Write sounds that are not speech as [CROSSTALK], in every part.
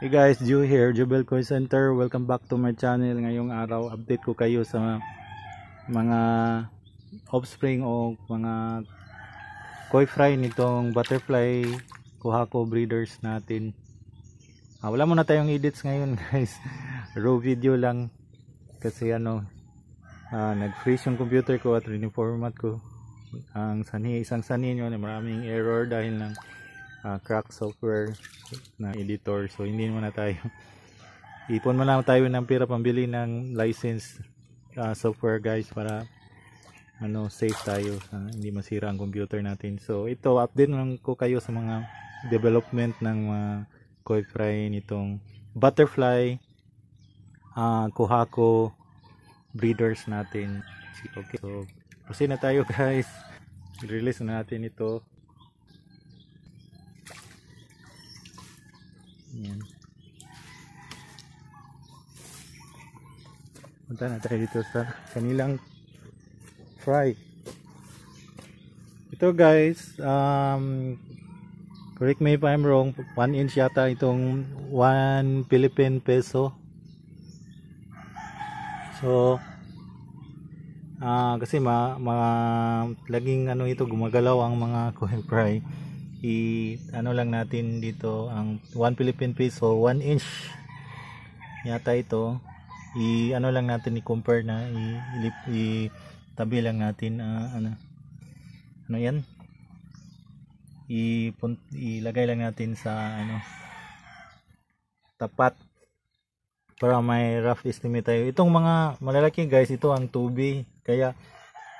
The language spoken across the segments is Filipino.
Hey guys, Jew here, Jubel Coin Center. Welcome back to my channel. Ngayong araw, update ko kayo sa mga offspring o mga koi fry nitong butterfly kuhako breeders natin. Ah, wala muna tayong edits ngayon [LAUGHS] guys. Raw video lang kasi ano, ah, nag-freeze yung computer ko at reformat ko. Ang sanhi, isang sanhi yun, maraming error dahil lang Ng uh, crack software na editor so hindi na tayo [LAUGHS] ipon muna tayo ng pera pambili ng license uh, ah, software guys para ano safe tayo uh, hindi masira ang computer natin so ito update lang ko kayo sa mga development ng mga uh, koi fry nitong butterfly uh, ah, kohako breeders natin okay so proceed na tayo [LAUGHS] guys release na natin ito Ayan. Punta na tayo dito sa kanilang fry. Ito guys, um, correct me if I'm wrong, 1 inch yata itong 1 Philippine peso. So, uh, kasi ma, ma, laging ano ito, gumagalaw ang mga [LAUGHS] coin fry i ano lang natin dito ang 1 Philippine peso 1 inch yata ito i ano lang natin i compare na i, i, i tabi lang natin uh, ano ano yan i ilagay lang natin sa ano tapat para may rough estimate tayo itong mga malalaki guys ito ang 2B kaya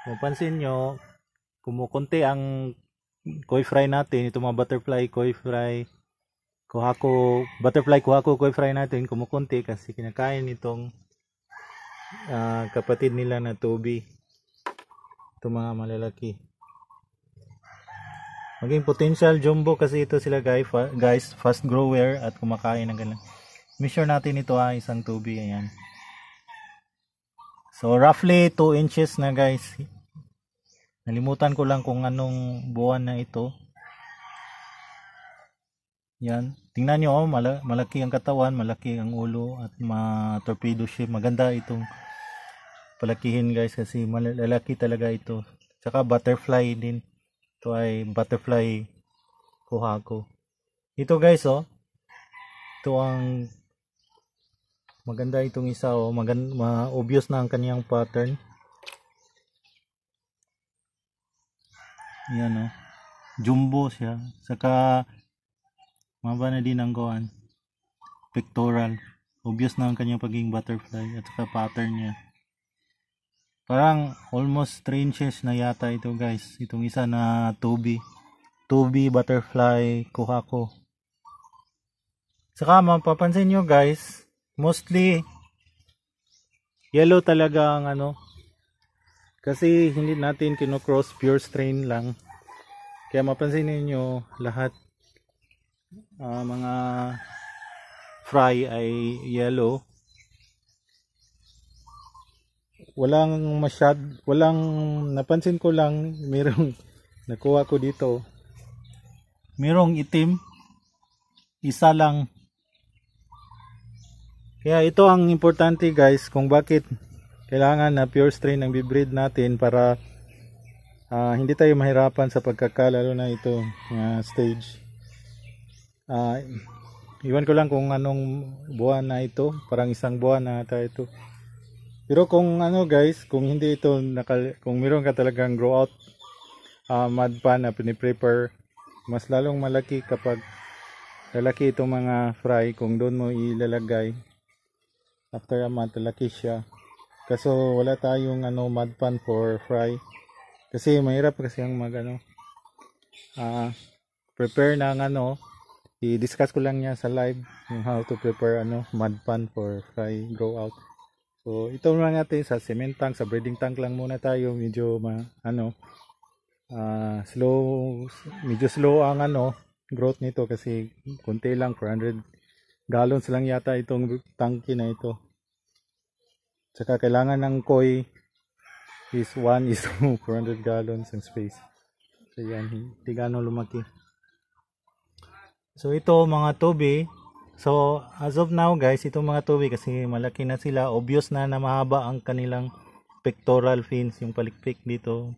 mapansin nyo kumukunti ang koi fry natin, ito mga butterfly, koi fry, kuha ko, butterfly kuha ko, koi fry natin, kumukunti kasi kinakain itong uh, ah, kapatid nila na tubi. Ito mga malalaki. Maging potential jumbo kasi ito sila guys, guys fast grower at kumakain ng ganun. Measure natin ito ha, ah, isang tubi, ayan. So roughly 2 inches na guys Nalimutan ko lang kung anong buwan na ito. Yan. Tingnan nyo, oh, mal malaki ang katawan, malaki ang ulo, at ma-torpedo siya. Maganda itong palakihin guys kasi malalaki talaga ito. Tsaka butterfly din. Ito ay butterfly kuha ko. Ito guys, oh. Ito ang maganda itong isa, oh. Maganda, ma obvious na ang kaniyang pattern. Yan o. Oh. Jumbo siya. Saka maba na din ang gawan. Pectoral. Obvious na ang kanyang pagiging butterfly at saka pattern niya. Parang almost 3 inches na yata ito guys. Itong isa na 2B. 2B butterfly kuhako. Saka mapapansin nyo guys, mostly yellow talaga ang ano, kasi hindi natin kino-cross pure strain lang kaya mapansin niyo lahat uh, mga fry ay yellow walang masyad walang napansin ko lang [LAUGHS] merong nakuha ko dito merong itim isa lang kaya ito ang importante guys kung bakit kailangan na pure strain ang bibreed natin para uh, hindi tayo mahirapan sa pagkakalalo na ito uh, stage uh, iwan ko lang kung anong buwan na ito parang isang buwan na ata ito pero kung ano guys kung hindi ito nakal kung meron ka talagang grow out uh, ah, mud pan na piniprepare mas lalong malaki kapag lalaki itong mga fry kung doon mo ilalagay after a month lalaki siya Kaso wala tayong ano mud pan for fry. Kasi mahirap kasi ang mag ano uh, prepare ng ano i-discuss ko lang niya sa live yung how to prepare ano mud pan for fry grow out. So ito na natin sa cement tank, sa breeding tank lang muna tayo medyo ma, ano uh, slow medyo slow ang ano growth nito kasi konti lang 400 gallons lang yata itong tanki na ito Tsaka kailangan ng koi is 1 is 2, 400 gallons in space. So yan, hindi gano'ng lumaki. So ito mga tobi, so as of now guys, itong mga tobi kasi malaki na sila, obvious na na mahaba ang kanilang pectoral fins, yung palikpik dito,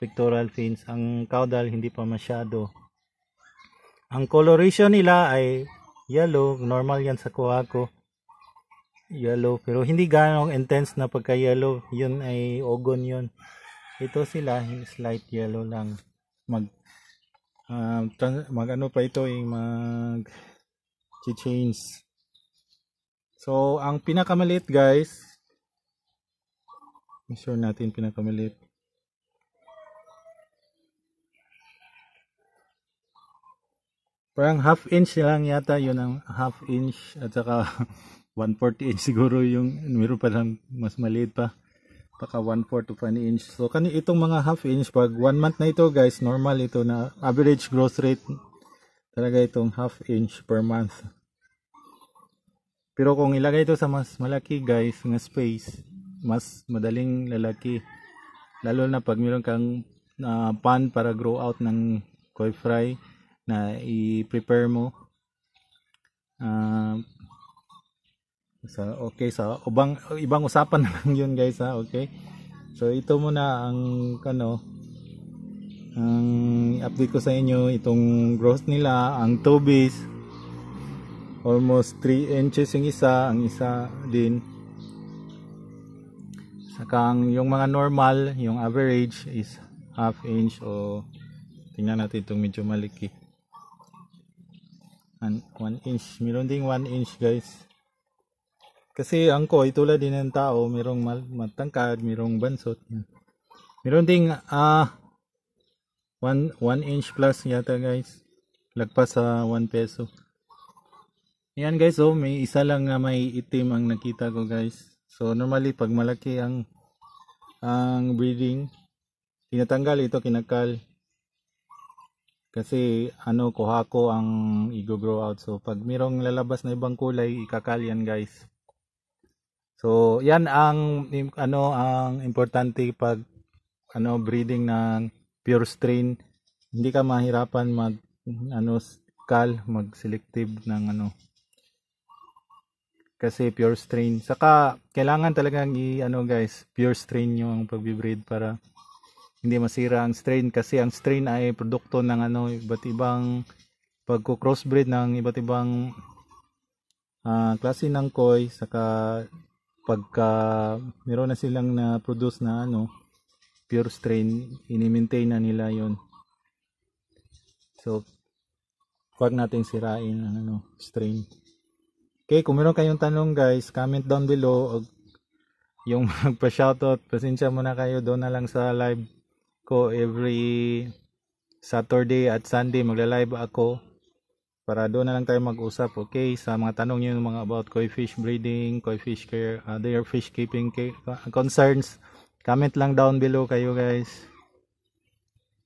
pectoral fins. Ang caudal hindi pa masyado. Ang coloration nila ay yellow, normal yan sa kuha ko yellow pero hindi ganong intense na pagka yellow yun ay ogon yun ito sila slight yellow lang mag uh, mag ano pa ito yung mag change so ang pinakamaliit guys measure natin pinakamaliit Parang half inch lang yata yun ang half inch at saka 140 [LAUGHS] inch siguro yung meron pa lang mas maliit pa baka 1/4 to 1 inch. So kani itong mga half inch pag 1 month na ito guys, normal ito na average growth rate talaga itong half inch per month. Pero kung ilagay ito sa mas malaki guys na space, mas madaling lalaki. Lalo na pag meron kang uh, pan para grow out ng koi fry na i-prepare mo uh, sa so, okay sa so, ubang ibang usapan [LAUGHS] na lang yun guys ha okay so ito muna ang ano ang update ko sa inyo itong growth nila ang tubis almost 3 inches yung isa ang isa din saka ang, yung mga normal yung average is half inch o tingnan natin itong medyo maliki 1 inch. Meron ding 1 inch guys. Kasi ang koi tulad din ng tao, merong matangkad, merong bansot. Meron ding ah uh, 1 1 inch plus yata guys. Lagpas sa uh, 1 peso. Ayan guys, oh, may isa lang na may itim ang nakita ko guys. So normally pag malaki ang ang breeding, tinatanggal ito kinakal. Kasi ano, kuha ko ang i-grow out. So pag mayroong lalabas na ibang kulay, ikakal yan guys. So yan ang ano ang importante pag ano breeding ng pure strain. Hindi ka mahirapan mag ano kal, mag selective ng ano kasi pure strain. Saka kailangan talagang i ano guys, pure strain yung pagbi-breed para hindi masira ang strain kasi ang strain ay produkto ng ano iba't ibang pagko crossbreed ng iba't ibang uh, klase ng koi saka pagka meron na silang na produce na ano pure strain ini-maintain na nila yon so wag nating sirain ang ano strain okay kung meron kayong tanong guys comment down below yung [LAUGHS] magpa-shoutout pasensya muna kayo doon na lang sa live ko every Saturday at Sunday magla-live ako para doon na lang tayo mag-usap okay sa mga tanong niyo mga about koi fish breeding, koi fish care, other uh, fish keeping uh, concerns. Comment lang down below kayo guys.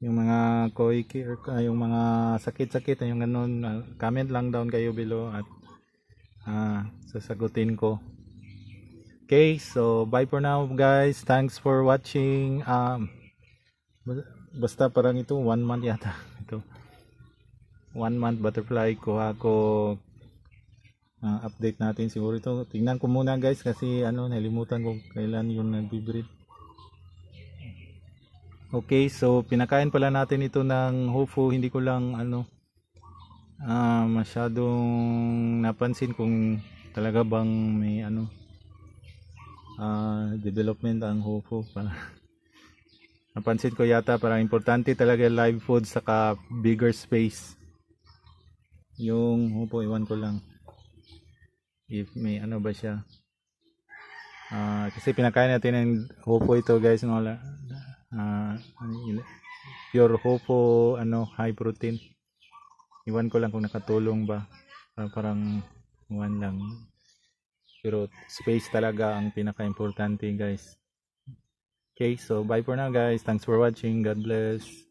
Yung mga koi care, uh, yung mga sakit-sakit, yung ganun, comment lang down kayo below at ah, sasagutin ko. Okay, so bye for now guys. Thanks for watching. Um basta parang ito one month yata [LAUGHS] ito one month butterfly kuha ko uh, update natin siguro ito tingnan ko muna guys kasi ano nalimutan ko kailan yung nagbibreed okay so pinakain pala natin ito ng hofo hindi ko lang ano uh, masyadong napansin kung talaga bang may ano uh, development ang hofo [LAUGHS] para Napansin ko yata parang importante talaga live food saka bigger space. Yung hupo, iwan ko lang. If may ano ba siya. Uh, kasi pinakain natin ng hopo ito guys. No? Uh, pure hopo, ano, high protein. Iwan ko lang kung nakatulong ba. Uh, parang one lang. Pero space talaga ang pinaka-importante guys. Okay, so bye for now guys. Thanks for watching. God bless.